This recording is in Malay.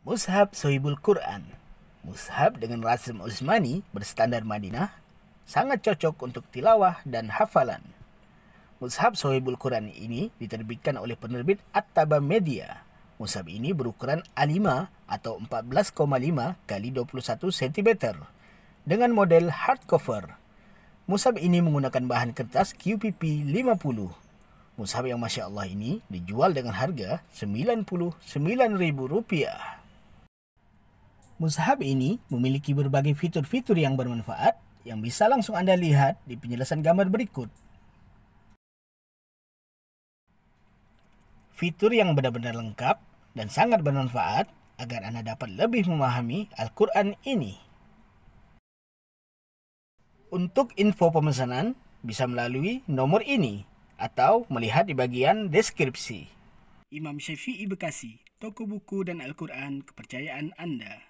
Mushab Sohibul Quran. Mushab dengan rasim Usmani berstandar Madinah sangat cocok untuk tilawah dan hafalan. Mushab Sohibul Quran ini diterbitkan oleh penerbit Attaba Media. Mushab ini berukuran A5 atau 14,5 x 21 cm dengan model hardcover. Mushab ini menggunakan bahan kertas QPP 50. Musab yang Masya Allah ini dijual dengan harga rp 99000 Muzhab ini memiliki berbagai fitur-fitur yang bermanfaat yang bisa langsung anda lihat di penjelasan gambar berikut. Fitur yang benar-benar lengkap dan sangat bermanfaat agar anda dapat lebih memahami Al-Quran ini. Untuk info pemesanan, bisa melalui nomor ini atau melihat di bagian deskripsi. Imam Syafi'i Bekasi, toko buku dan Al-Quran kepercayaan anda.